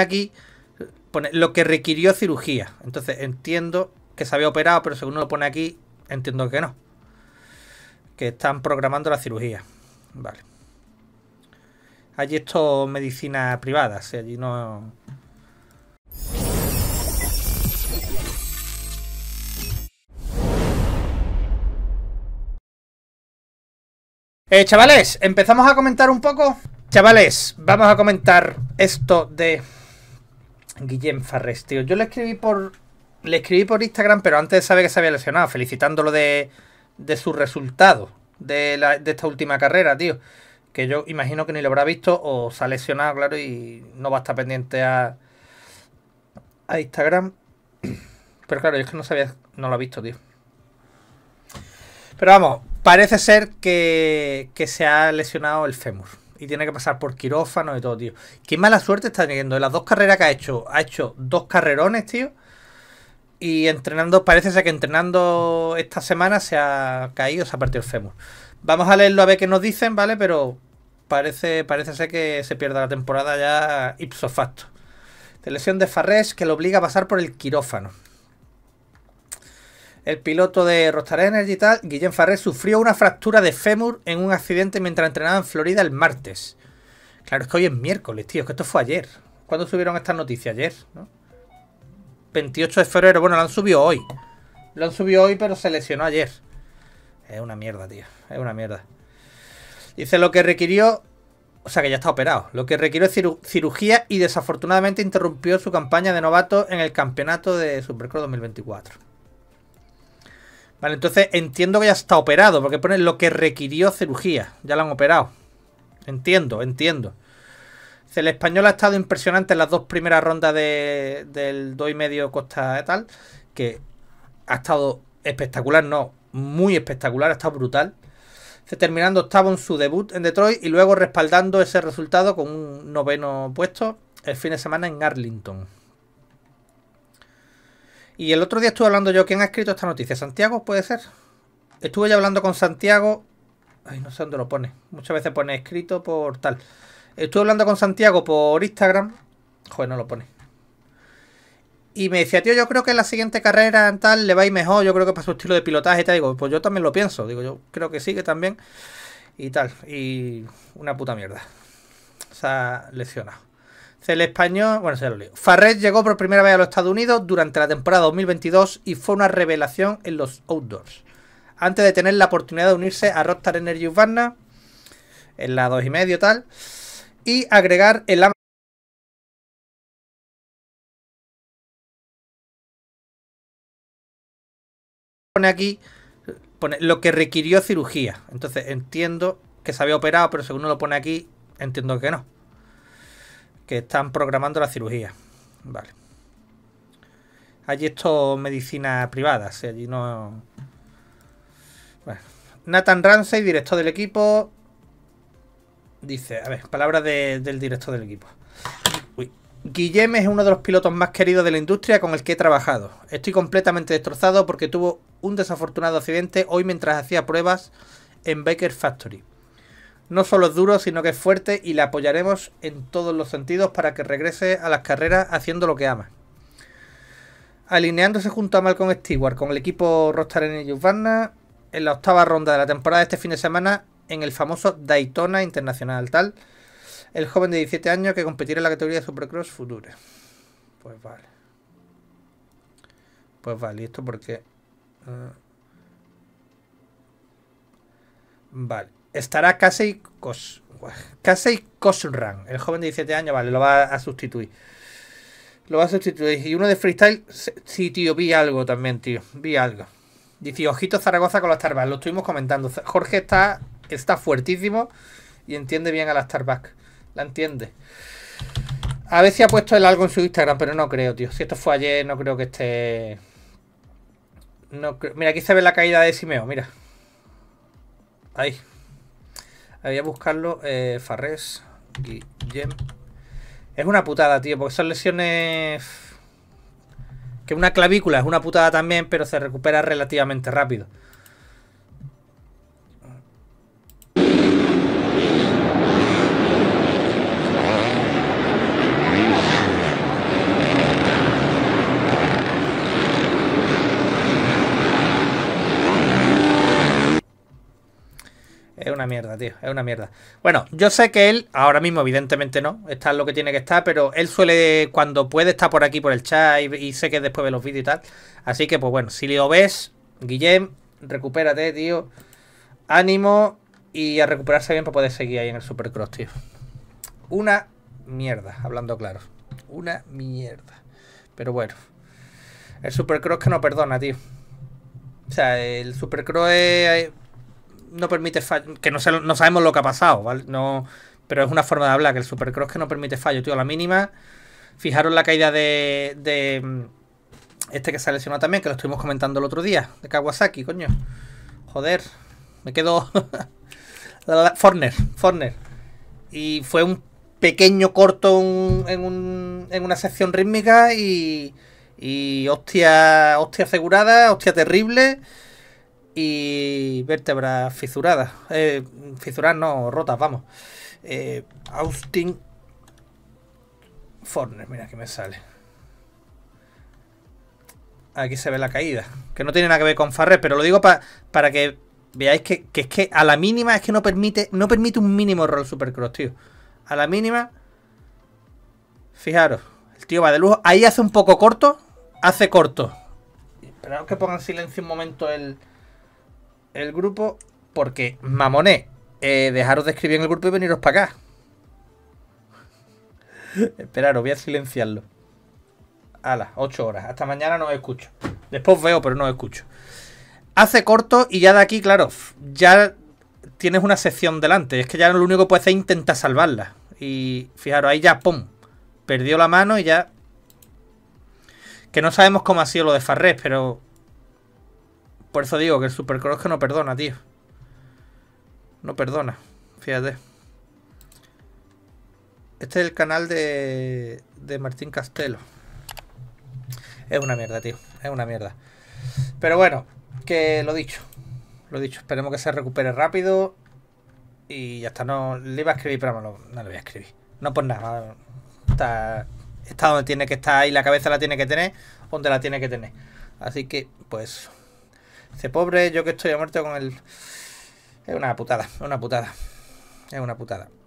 aquí pone lo que requirió cirugía. Entonces entiendo que se había operado, pero según lo pone aquí, entiendo que no. Que están programando la cirugía. Vale. Allí esto medicina privada, si allí no. Eh, chavales, empezamos a comentar un poco. Chavales, vamos a comentar esto de Guillem Farres, tío. Yo le escribí por. Le escribí por Instagram, pero antes sabe que se había lesionado, felicitándolo de, de su resultado de, esta última carrera, tío. Que yo imagino que ni lo habrá visto o se ha lesionado, claro, y no va a estar pendiente a, a Instagram. Pero claro, yo es que no sabía, no lo ha visto, tío. Pero vamos, parece ser que, que se ha lesionado el fémur y tiene que pasar por quirófano y todo, tío. Qué mala suerte está teniendo. De las dos carreras que ha hecho, ha hecho dos carrerones, tío. Y entrenando, parece ser que entrenando esta semana se ha caído, se ha partido el fémur. Vamos a leerlo a ver qué nos dicen, ¿vale? Pero parece, parece ser que se pierda la temporada ya ipso facto. De lesión de Farrés que lo obliga a pasar por el quirófano el piloto de Rostar Energy y tal, Guillén Farré, sufrió una fractura de fémur en un accidente mientras entrenaba en Florida el martes. Claro, es que hoy es miércoles, tío, que esto fue ayer. ¿Cuándo subieron estas noticias? Ayer, ¿no? 28 de febrero. Bueno, lo han subido hoy. Lo han subido hoy, pero se lesionó ayer. Es una mierda, tío. Es una mierda. Dice, lo que requirió... O sea, que ya está operado. Lo que requirió es cirugía y desafortunadamente interrumpió su campaña de novato en el campeonato de Supercross 2024. Vale, entonces entiendo que ya está operado, porque pone lo que requirió cirugía. Ya lo han operado. Entiendo, entiendo. El español ha estado impresionante en las dos primeras rondas de, del 2,5 y medio costa tal, que ha estado espectacular, no, muy espectacular, ha estado brutal. Terminando octavo en su debut en Detroit y luego respaldando ese resultado con un noveno puesto el fin de semana en Arlington. Y el otro día estuve hablando yo, ¿quién ha escrito esta noticia? ¿Santiago puede ser? Estuve ya hablando con Santiago. Ay, no sé dónde lo pone. Muchas veces pone escrito por tal. Estuve hablando con Santiago por Instagram. Joder, no lo pone. Y me decía, tío, yo creo que en la siguiente carrera en tal le va a ir mejor. Yo creo que para su estilo de pilotaje y tal. Digo, pues yo también lo pienso. Digo, yo creo que sí, que también. Y tal. Y una puta mierda. O sea, lesionado. El español, bueno, se lo leo. Farret llegó por primera vez a los Estados Unidos durante la temporada 2022 y fue una revelación en los outdoors. Antes de tener la oportunidad de unirse a Rockstar Energy Urbana, en la 2 y medio tal, y agregar el pone aquí lo que requirió cirugía. Entonces entiendo que se había operado, pero según uno lo pone aquí, entiendo que no que están programando la cirugía. Vale. Allí esto medicina privada, allí no... Bueno. Nathan Ramsey, director del equipo, dice, a ver, palabras del director del equipo. Uy. Guillem es uno de los pilotos más queridos de la industria con el que he trabajado. Estoy completamente destrozado porque tuvo un desafortunado accidente hoy mientras hacía pruebas en Baker Factory. No solo es duro, sino que es fuerte y le apoyaremos en todos los sentidos para que regrese a las carreras haciendo lo que ama. Alineándose junto a Malcolm Stewart con el equipo Rostarena y Giovanna en la octava ronda de la temporada de este fin de semana en el famoso Daytona Internacional Tal, el joven de 17 años que competirá en la categoría de Supercross Future. Pues vale. Pues vale, ¿y esto porque... Ah. Vale estará Casey Cos Casey Cosran, el joven de 17 años, vale, lo va a sustituir. Lo va a sustituir. Y uno de freestyle, sí, tío, vi algo también, tío. Vi algo. Dice, ojito Zaragoza con la Starbucks. Lo estuvimos comentando. Jorge está, está fuertísimo y entiende bien a las Starbucks. La entiende. A ver si ha puesto el algo en su Instagram, pero no creo, tío. Si esto fue ayer, no creo que esté... No Mira, aquí se ve la caída de Simeo, mira. Ahí. Voy a buscarlo. Eh, y Guillem. Es una putada, tío, porque son lesiones... Que una clavícula es una putada también, pero se recupera relativamente rápido. mierda, tío. Es una mierda. Bueno, yo sé que él, ahora mismo, evidentemente no, está en lo que tiene que estar, pero él suele, cuando puede, estar por aquí, por el chat, y, sé que después ve los vídeos y tal. Así que, pues bueno, si lo ves, Guillem, recupérate, tío. Ánimo y a recuperarse bien para poder seguir ahí en el Supercross, tío. Una mierda, hablando claro. Una mierda. Pero bueno. El Supercross que no perdona, tío. O sea, el Supercross es no permite fallo, que no, sabemos lo que ha pasado, ¿vale? No, pero es una forma de hablar, que el Supercross que no permite fallo, tío. la mínima, fijaros la caída de, de mm, este que se ha lesionado también, que lo estuvimos comentando el otro día, de Kawasaki, coño. Joder, me quedo... Forner, Forner. Y fue un pequeño corto en, un, en, una sección rítmica y, y hostia, hostia asegurada, hostia terrible y vértebras fisuradas. Eh, no, rotas, vamos. Eh, Austin Forner, mira que me sale. Aquí se ve la caída. Que no tiene nada que ver con Farrer, pero lo digo para que veáis que, que, es que a la mínima es que no permite, no permite un mínimo error Supercross, tío. A la mínima. Fijaros, el tío va de lujo. Ahí hace un poco corto. Hace corto. Esperaos que pongan silencio un momento el el grupo porque mamoné. Eh, dejaros de escribir en el grupo y veniros para acá. Esperaros, voy a silenciarlo. A las 8 horas. Hasta mañana no os escucho. Después veo, pero no os escucho. Hace corto y ya de aquí, claro, ya tienes una sección delante. Es que ya lo único que puedes hacer es intentar salvarla. Y fijaros, ahí ya, ¡pum! Perdió la mano y ya... Que no sabemos cómo ha sido lo de Farrés, pero por eso digo que el Supercross que no perdona, tío. No perdona. Fíjate. Este es el canal de, de Martín Castelo. Es una mierda, tío. Es una mierda. Pero bueno, que lo dicho. Lo dicho. Esperemos que se recupere rápido. Y ya está. No le iba a escribir, pero no, le voy a escribir. No pues nada. Está, está donde tiene que estar y la cabeza la tiene que tener. Donde la tiene que tener. Así que, pues. Este pobre, yo que estoy a muerte con el... Es una putada, es una putada. Es una putada.